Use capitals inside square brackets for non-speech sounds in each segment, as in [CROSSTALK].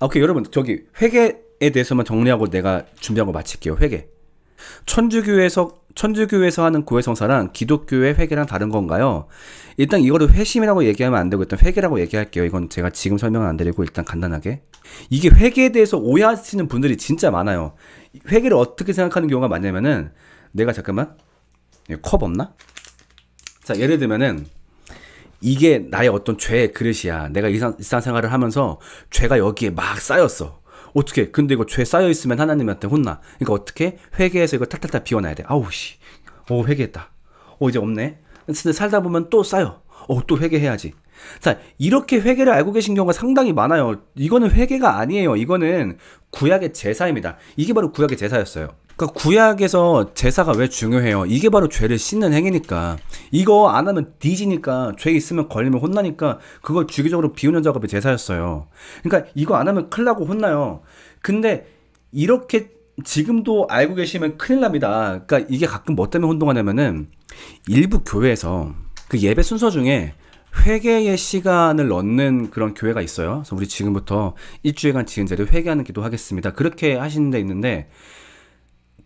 아, 오케이 여러분 저기 회계에 대해서만 정리하고 내가 준비한 거 마칠게요. 회계. 천주교에서 천주교에서 하는 고해성사랑 기독교의 회계랑 다른 건가요? 일단 이거를 회심이라고 얘기하면 안 되고 일단 회계라고 얘기할게요. 이건 제가 지금 설명을안 드리고 일단 간단하게 이게 회계에 대해서 오해하시는 분들이 진짜 많아요. 회계를 어떻게 생각하는 경우가 많냐면은 내가 잠깐만 컵 없나? 자 예를 들면은 이게 나의 어떤 죄의 그릇이야. 내가 일상, 일상생활을 하면서 죄가 여기에 막 쌓였어. 어떻게? 근데 이거 죄 쌓여 있으면 하나님한테 혼나. 그러니까 어떻게? 회개해서 이거 탈탈탈 비워놔야 돼. 아우 씨. 오 어, 회개했다. 오 어, 이제 없네. 근데 살다 보면 또 쌓여. 어 또 회개해야지. 자 이렇게 회개를 알고 계신 경우가 상당히 많아요. 이거는 회개가 아니에요. 이거는 구약의 제사입니다. 이게 바로 구약의 제사였어요. 그러니까 구약에서 제사가 왜 중요해요? 이게 바로 죄를 씻는 행위니까. 이거 안 하면 뒤지니까 죄 있으면 걸리면 혼나니까 그걸 주기적으로 비우는 작업이 제사였어요. 그러니까 이거 안 하면 큰일 나고 혼나요. 근데 이렇게 지금도 알고 계시면 큰일 납니다. 그러니까 이게 가끔 뭐 때문에 혼동하냐면은 일부 교회에서 그 예배 순서 중에 회개의 시간을 넣는 그런 교회가 있어요. 그래서 우리 지금부터 일주일간 지은 죄를 회개하는 기도 하겠습니다. 그렇게 하시는 데 있는데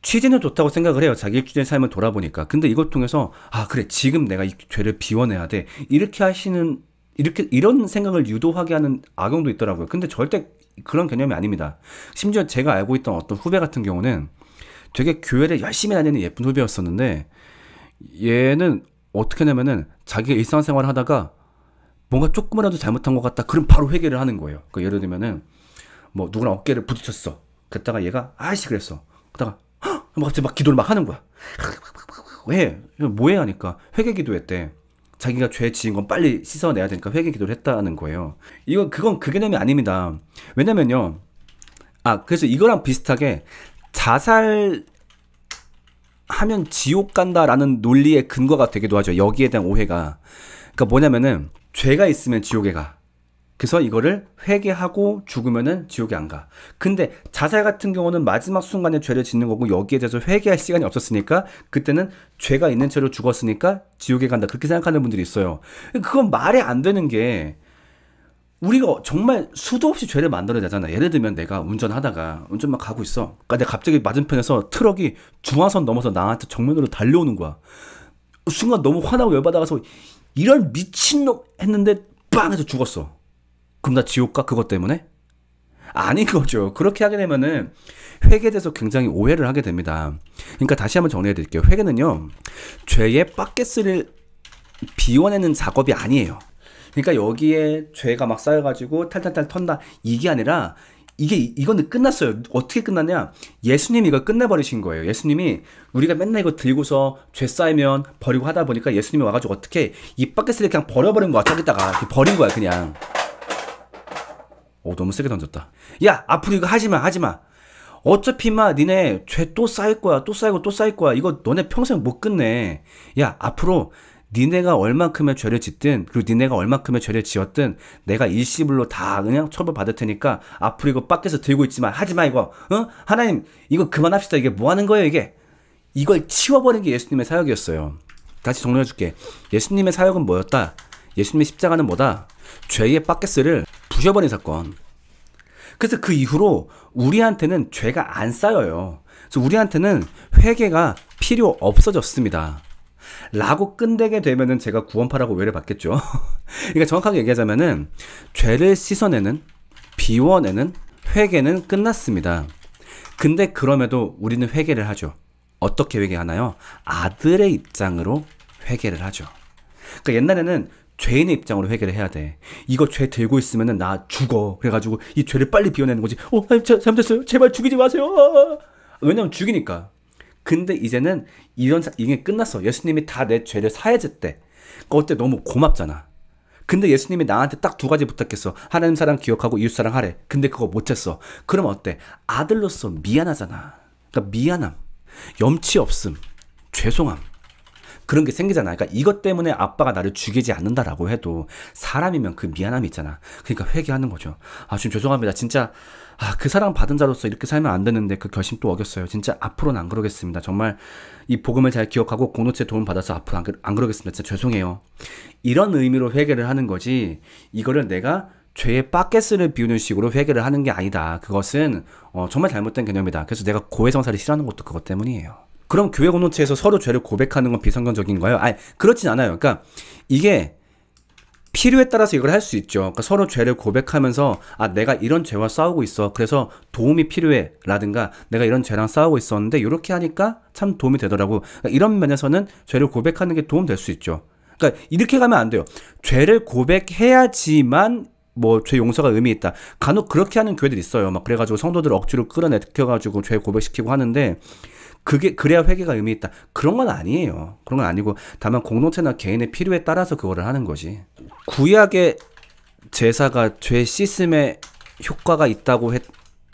취지는 좋다고 생각을 해요. 자기 일주일의 삶을 돌아보니까. 근데 이걸 통해서, 아, 그래, 지금 내가 이 죄를 비워내야 돼. 이렇게 하시는, 이렇게, 이런 생각을 유도하게 하는 악용도 있더라고요. 근데 절대 그런 개념이 아닙니다. 심지어 제가 알고 있던 어떤 후배 같은 경우는 되게 교회를 열심히 다니는 예쁜 후배였었는데, 얘는 어떻게 하냐면은 자기가 일상생활 하다가 뭔가 조금이라도 잘못한 것 같다. 그럼 바로 회개를 하는 거예요. 그러니까 예를 들면은, 뭐, 누구랑 어깨를 부딪혔어. 그랬다가 얘가, 아이씨, 그랬어. 그러다가, 막 갑자기 막 기도를 막 하는 거야. 왜? 뭐해? 하니까 회개 기도했대. 자기가 죄 지은 건 빨리 씻어내야 되니까 회개 기도를 했다는 거예요. 이건 그건 그 개념이 아닙니다. 왜냐면요. 아, 그래서 이거랑 비슷하게 자살 하면 지옥 간다라는 논리의 근거가 되기도 하죠. 여기에 대한 오해가. 그러니까 뭐냐면은 죄가 있으면 지옥에 가. 그래서 이거를 회개하고 죽으면은 지옥에 안 가. 근데 자살 같은 경우는 마지막 순간에 죄를 짓는 거고 여기에 대해서 회개할 시간이 없었으니까 그때는 죄가 있는 채로 죽었으니까 지옥에 간다. 그렇게 생각하는 분들이 있어요. 그건 말이 안 되는 게 우리가 정말 수도 없이 죄를 만들어내잖아. 요 예를 들면 내가 운전하다가 운전막 가고 있어. 그러니까 근데 갑자기 맞은편에서 트럭이 중화선 넘어서 나한테 정면으로 달려오는 거야. 순간 너무 화나고 열받아가서 이런 미친놈 했는데 빵 해서 죽었어. 그럼 나 지옥 가? 그것 때문에? 아닌 거죠. 그렇게 하게 되면은 회계에 대해서 굉장히 오해를 하게 됩니다. 그러니까 다시 한번 정리해 드릴게요. 회계는요 죄의 바켓을 비워내는 작업이 아니에요. 그러니까 여기에 죄가 막 쌓여가지고 탈탈탈 턴다. 이게 아니라 이게 이거는 끝났어요. 어떻게 끝났냐? 예수님이 이걸 끝내버리신 거예요. 예수님이 우리가 맨날 이거 들고서 죄 쌓이면 버리고 하다 보니까 예수님이 와가지고 어떻게 이 바켓을 그냥 버려버린 거야. 저기다가 버린 거야 그냥. 오 어, 너무 세게 던졌다. 야 앞으로 이거 하지마 하지마. 어차피 마 니네 죄 또 쌓일 거야 또 쌓이고 또 쌓일 거야 이거 너네 평생 못 끝내. 야 앞으로 니네가 얼마큼의 죄를 짓든 그리고 니네가 얼마큼의 죄를 지었든 내가 일시불로 다 그냥 처벌 받을 테니까 앞으로 이거 밖에서 들고 있지만 하지마 이거 어 하나님 이거 그만합시다 이게 뭐 하는 거예요 이게 이걸 치워버린 게 예수님의 사역이었어요. 다시 정리해줄게. 예수님의 사역은 뭐였다? 예수님의 십자가는 뭐다? 죄의 바켓스를 부셔버린 사건. 그래서 그 이후로 우리한테는 죄가 안 쌓여요. 그래서 우리한테는 회개가 필요 없어졌습니다. 라고 끝내게 되면은 제가 구원파라고 외를 받겠죠. [LAUGHS] 그러니까 정확하게 얘기하자면은 죄를 씻어내는 비워내는 회개는 끝났습니다. 근데 그럼에도 우리는 회개를 하죠. 어떻게 회개하나요? 아들의 입장으로 회개를 하죠. 그러니까 옛날에는 죄인의 입장으로 해결을 해야 돼. 이거 죄 들고 있으면은 나 죽어. 그래가지고 이 죄를 빨리 비워내는 거지. 어, 잘못됐어요. 제발 죽이지 마세요. 왜냐면 죽이니까. 근데 이제는 이런 이게 끝났어. 예수님이 다 내 죄를 사해졌대. 그때 너무 고맙잖아. 근데 예수님이 나한테 딱 두 가지 부탁했어. 하나님 사랑 기억하고 이웃 사랑 하래. 근데 그거 못했어. 그럼 어때? 아들로서 미안하잖아. 그러니까 미안함, 염치 없음, 죄송함. 그런 게 생기잖아. 그러니까 이것 때문에 아빠가 나를 죽이지 않는다라고 해도 사람이면 그 미안함이 있잖아. 그러니까 회개하는 거죠. 아, 지금 죄송합니다. 진짜 아, 그 사랑 받은 자로서 이렇게 살면 안 되는데 그 결심 또 어겼어요. 진짜 앞으로는 안 그러겠습니다. 정말 이 복음을 잘 기억하고 공동체 도움 받아서 앞으로 안, 안 그러겠습니다. 진짜 죄송해요. 이런 의미로 회개를 하는 거지. 이거를 내가 죄의 빠켓스를 비우는 식으로 회개를 하는 게 아니다. 그것은 어, 정말 잘못된 개념이다. 그래서 내가 고해성사를 싫어하는 것도 그것 때문이에요. 그럼 교회 공동체에서 서로 죄를 고백하는 건 비성경적인가요? 아니, 그렇진 않아요. 그러니까 이게 필요에 따라서 이걸 할 수 있죠. 그러니까 서로 죄를 고백하면서 아 내가 이런 죄와 싸우고 있어. 그래서 도움이 필요해라든가 내가 이런 죄랑 싸우고 있었는데 이렇게 하니까 참 도움이 되더라고. 그러니까 이런 면에서는 죄를 고백하는 게 도움 될 수 있죠. 그러니까 이렇게 가면 안 돼요. 죄를 고백해야지만 뭐 죄 용서가 의미 있다. 간혹 그렇게 하는 교회들 있어요. 막 그래가지고 성도들 억지로 끌어내켜가지고 죄 고백시키고 하는데 그게 그래야 회계가 의미 있다. 그런 건 아니에요. 그런 건 아니고 다만 공동체나 개인의 필요에 따라서 그거를 하는 거지. 구약의 제사가 죄시스템에 효과가 있다고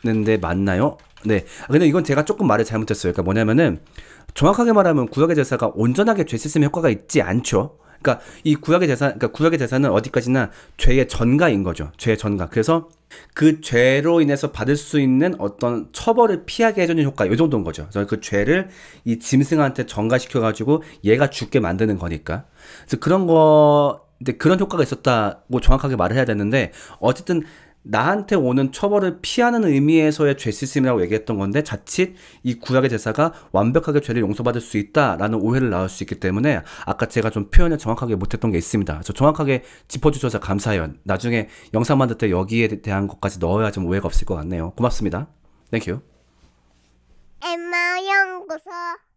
했는데 맞나요? 네. 아, 근데 이건 제가 조금 말을 잘못했어요. 그러니까 뭐냐면은 정확하게 말하면 구약의 제사가 온전하게 죄시스템에 효과가 있지 않죠. 그러니까 이 구약의 대사, 그러니까 구약의 대사는 어디까지나 죄의 전가인 거죠. 죄의 전가. 그래서 그 죄로 인해서 받을 수 있는 어떤 처벌을 피하게 해주는 효과, 이 정도인 거죠. 그래서 그 죄를 이 짐승한테 전가시켜가지고 얘가 죽게 만드는 거니까. 그래서 그런 거, 이제 그런 효과가 있었다고 정확하게 말을 해야 되는데, 어쨌든 나한테 오는 처벌을 피하는 의미에서의 죄시스이라고 얘기했던 건데 자칫 이 구약의 제사가 완벽하게 죄를 용서받을 수 있다라는 오해를 낳을 수 있기 때문에 아까 제가 좀 표현을 정확하게 못했던 게 있습니다. 저 정확하게 짚어주셔서 감사해요. 나중에 영상 만들 때 여기에 대한 것까지 넣어야 좀 오해가 없을 것 같네요. 고맙습니다. 땡큐. 엠마 연구소